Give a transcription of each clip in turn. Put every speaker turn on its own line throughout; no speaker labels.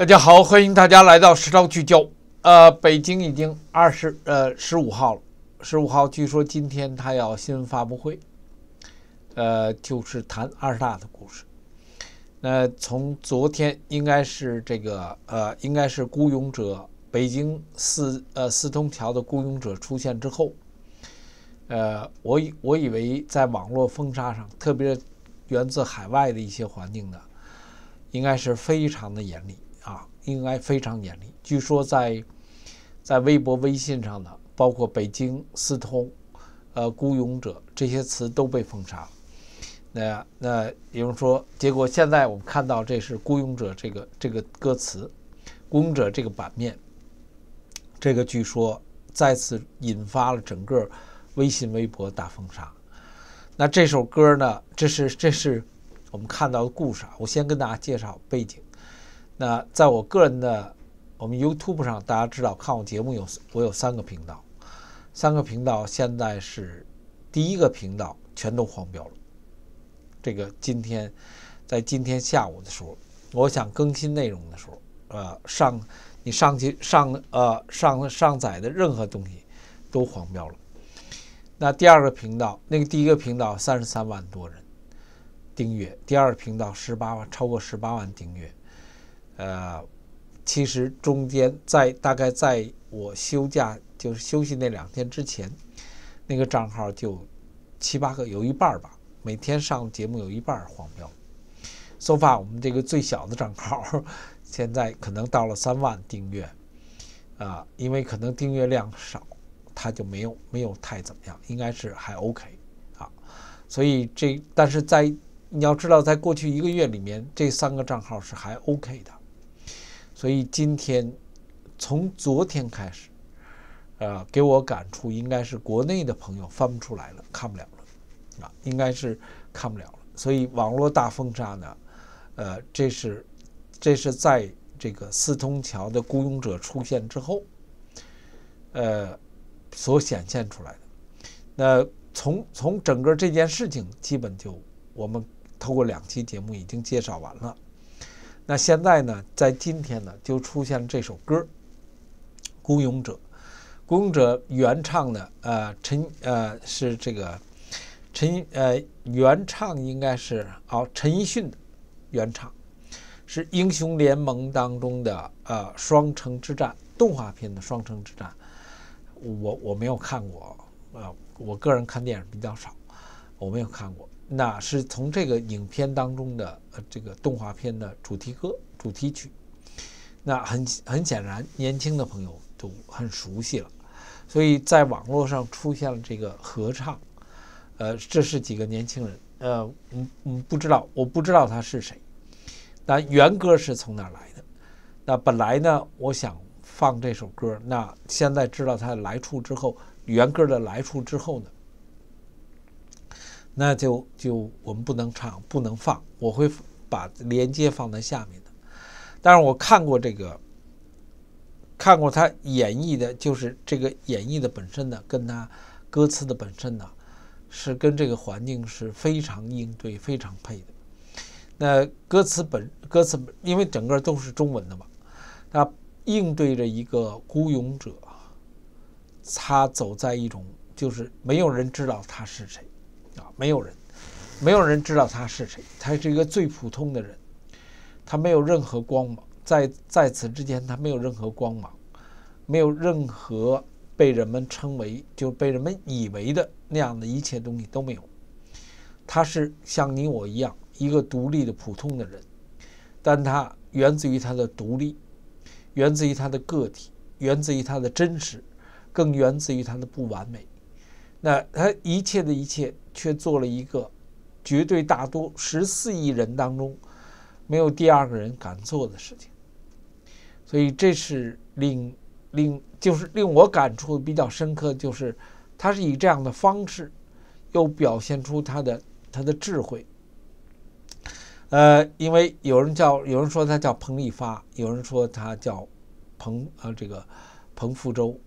大家好，欢迎大家来到时事聚焦。呃，北京已经二十呃十五号了，十五号，据说今天他要新闻发布会，呃，就是谈二十大的故事。那从昨天应该是这个呃，应该是孤勇者北京四呃四通桥的孤勇者出现之后，呃，我我以为在网络封杀上，特别源自海外的一些环境的，应该是非常的严厉。啊，应该非常严厉。据说在在微博、微信上呢，包括“北京四通”、“呃孤勇者”这些词都被封杀那那也就是说，结果现在我们看到，这是“孤勇者”这个这个歌词，“孤勇者”这个版面，这个据说再次引发了整个微信、微博大封杀。那这首歌呢，这是这是我们看到的故事啊。我先跟大家介绍背景。那在我个人的，我们 YouTube 上，大家知道看我节目有我有三个频道，三个频道现在是第一个频道全都黄标了。这个今天在今天下午的时候，我想更新内容的时候，呃，上你上去上呃上上载的任何东西都黄标了。那第二个频道，那个第一个频道三十三万多人订阅，第二个频道十八万，超过十八万订阅。呃，其实中间在大概在我休假，就是休息那两天之前，那个账号就七八个，有一半吧，每天上节目有一半黄标。so far，我们这个最小的账号 现在可能到了三万订阅，啊，因为可能订阅量少，它就没有没有太怎么样，应该是还 OK 啊。所以这，但是在你要知道，在过去一个月里面，这三个账号是还 OK 的。所以今天从昨天开始，呃，给我感触应该是国内的朋友翻不出来了，看不了了，啊，应该是看不了了。所以网络大封杀呢，呃，这是这是在这个四通桥的雇佣者出现之后，呃，所显现出来的。那从从整个这件事情，基本就我们透过两期节目已经介绍完了。那现在呢，在今天呢，就出现了这首歌《孤勇者》。《孤勇者》原唱的，呃，陈呃是这个陈呃原唱应该是哦，陈奕迅原唱是《英雄联盟》当中的呃双城之战动画片的双城之战。我我没有看过啊，我个人看电影比较少，我没有看过。那是从这个影片当中的这个动画片的主题歌主题曲，那很很显然，年轻的朋友都很熟悉了，所以在网络上出现了这个合唱，呃，这是几个年轻人，呃，嗯嗯，不知道，我不知道他是谁，那原歌是从哪来的？那本来呢，我想放这首歌，那现在知道它的来处之后，原歌的来处之后呢？那就就我们不能唱，不能放。我会把连接放在下面的。但是我看过这个，看过他演绎的，就是这个演绎的本身呢，跟他歌词的本身呢，是跟这个环境是非常应对、非常配的。那歌词本歌词，因为整个都是中文的嘛，那应对着一个孤勇者，他走在一种就是没有人知道他是谁。没有人，没有人知道他是谁。他是一个最普通的人，他没有任何光芒。在在此之前他没有任何光芒，没有任何被人们称为、就被人们以为的那样的一切东西都没有。他是像你我一样一个独立的普通的人，但他源自于他的独立，源自于他的个体，源自于他的真实，更源自于他的不完美。那他一切的一切。却做了一个绝对大多十四亿人当中没有第二个人敢做的事情，所以这是令令就是令我感触比较深刻，就是他是以这样的方式又表现出他的他的智慧。呃，因为有人叫有人说他叫彭立发，有人说他叫彭呃这个彭福州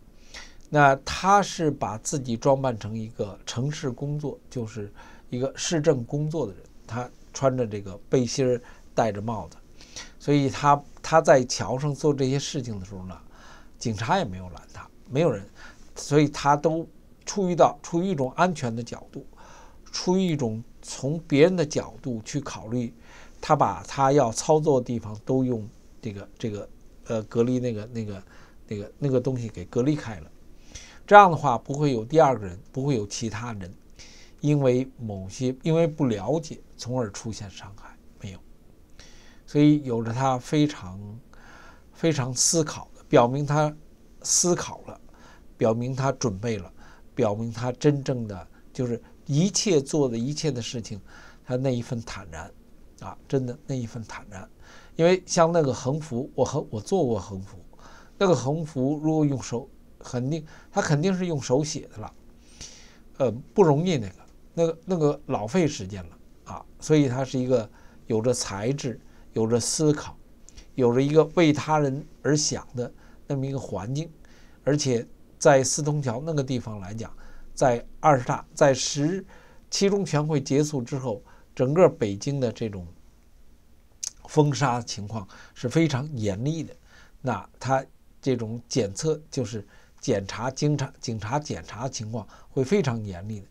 那他是把自己装扮成一个城市工作，就是一个市政工作的人。他穿着这个背心儿，戴着帽子，所以他他在桥上做这些事情的时候呢，警察也没有拦他，没有人，所以他都出于到出于一种安全的角度，出于一种从别人的角度去考虑，他把他要操作的地方都用这个这个呃隔离那个那个那个那个东西给隔离开了。这样的话，不会有第二个人，不会有其他人，因为某些因为不了解，从而出现伤害，没有。所以有着他非常非常思考，表明他思考了，表明他准备了，表明他真正的就是一切做的一切的事情，他那一份坦然啊，真的那一份坦然。因为像那个横幅，我横我做过横幅，那个横幅如果用手。肯定，他肯定是用手写的了，呃，不容易那个，那个那个老费时间了啊，所以他是一个有着才智、有着思考、有着一个为他人而想的那么一个环境，而且在四通桥那个地方来讲，在二十大、在十七中全会结束之后，整个北京的这种封杀情况是非常严厉的，那他这种检测就是。检查警察，警察检查情况会非常严厉的，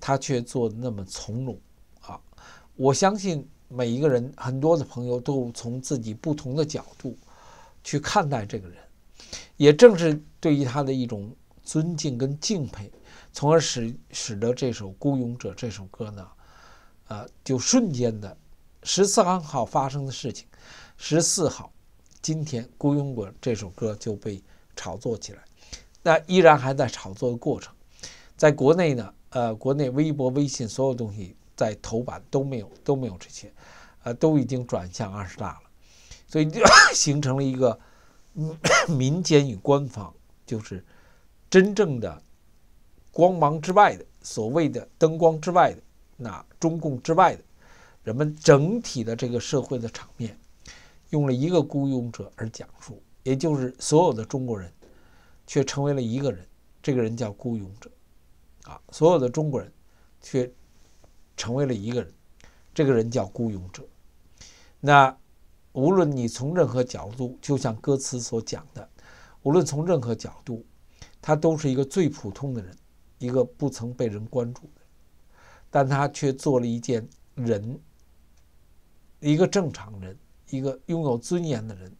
他却做的那么从容啊！我相信每一个人，很多的朋友都从自己不同的角度去看待这个人，也正是对于他的一种尊敬跟敬佩，从而使使得这首《孤勇者》这首歌呢，呃，就瞬间的十四号发生的事情，十四号今天《孤勇者》这首歌就被炒作起来。那依然还在炒作的过程，在国内呢，呃，国内微博、微信所有东西在头版都没有，都没有这些，呃，都已经转向二十大了，所以就 形成了一个 民间与官方，就是真正的光芒之外的，所谓的灯光之外的，那中共之外的人们整体的这个社会的场面，用了一个雇佣者而讲述，也就是所有的中国人。却成为了一个人，这个人叫孤勇者，啊！所有的中国人，却成为了一个人，这个人叫孤勇者。那无论你从任何角度，就像歌词所讲的，无论从任何角度，他都是一个最普通的人，一个不曾被人关注的但他却做了一件人，一个正常人，一个拥有尊严的人，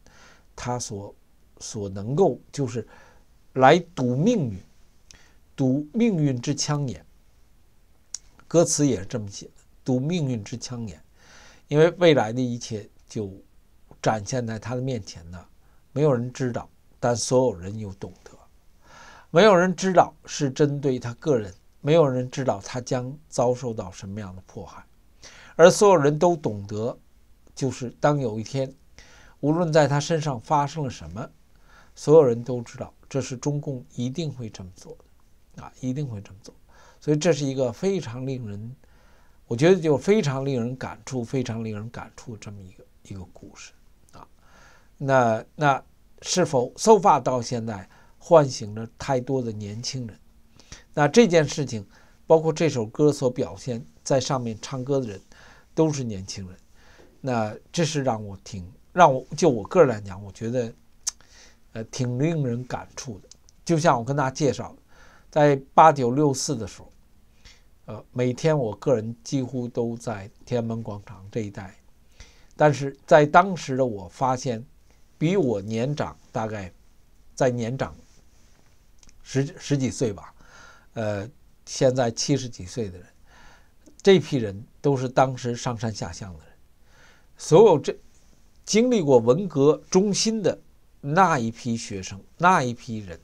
他所所能够就是。来赌命运，赌命运之枪眼。歌词也是这么写的：赌命运之枪眼，因为未来的一切就展现在他的面前呢。没有人知道，但所有人又懂得。没有人知道是针对他个人，没有人知道他将遭受到什么样的迫害，而所有人都懂得，就是当有一天，无论在他身上发生了什么，所有人都知道。这是中共一定会这么做的，啊，一定会这么做，所以这是一个非常令人，我觉得就非常令人感触，非常令人感触这么一个一个故事，啊，那那是否首发到现在唤醒了太多的年轻人？那这件事情，包括这首歌所表现在上面唱歌的人都是年轻人，那这是让我挺让我就我个人来讲，我觉得。呃，挺令人感触的，就像我跟大家介绍的，在八九六四的时候，呃，每天我个人几乎都在天安门广场这一带，但是在当时的我发现，比我年长大概在年长十十几岁吧，呃，现在七十几岁的人，这批人都是当时上山下乡的人，所有这经历过文革中心的。那一批学生，那一批人，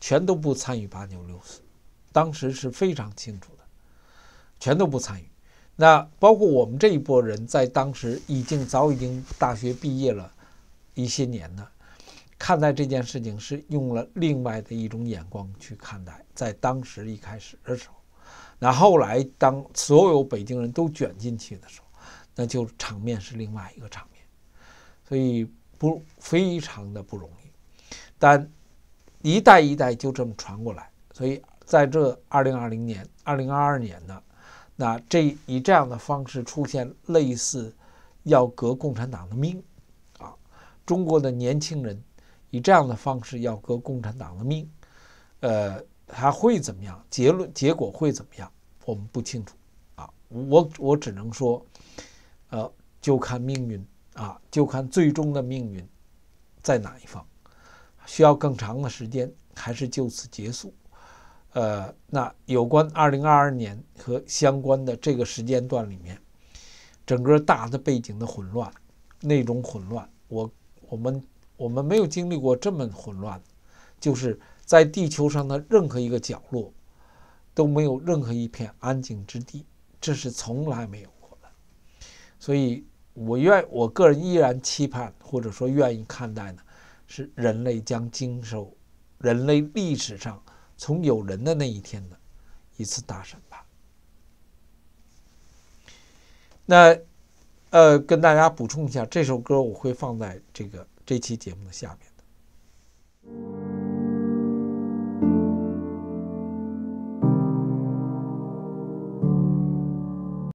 全都不参与八九六四，当时是非常清楚的，全都不参与。那包括我们这一波人在当时已经早已经大学毕业了一些年了，看待这件事情是用了另外的一种眼光去看待。在当时一开始的时候，那后来当所有北京人都卷进去的时候，那就场面是另外一个场面，所以。不非常的不容易，但一代一代就这么传过来，所以在这二零二零年、二零二二年呢，那这以这样的方式出现，类似要革共产党的命啊，中国的年轻人以这样的方式要革共产党的命，呃，他会怎么样？结论结果会怎么样？我们不清楚啊，我我只能说，呃，就看命运。啊，就看最终的命运在哪一方，需要更长的时间，还是就此结束？呃，那有关二零二二年和相关的这个时间段里面，整个大的背景的混乱，那种混乱，我我们我们没有经历过这么混乱，就是在地球上的任何一个角落都没有任何一片安静之地，这是从来没有过的，所以。我愿我个人依然期盼，或者说愿意看待呢，是人类将经受人类历史上从有人的那一天的一次大审判。那，呃，跟大家补充一下，这首歌我会放在这个这期节目的下面的。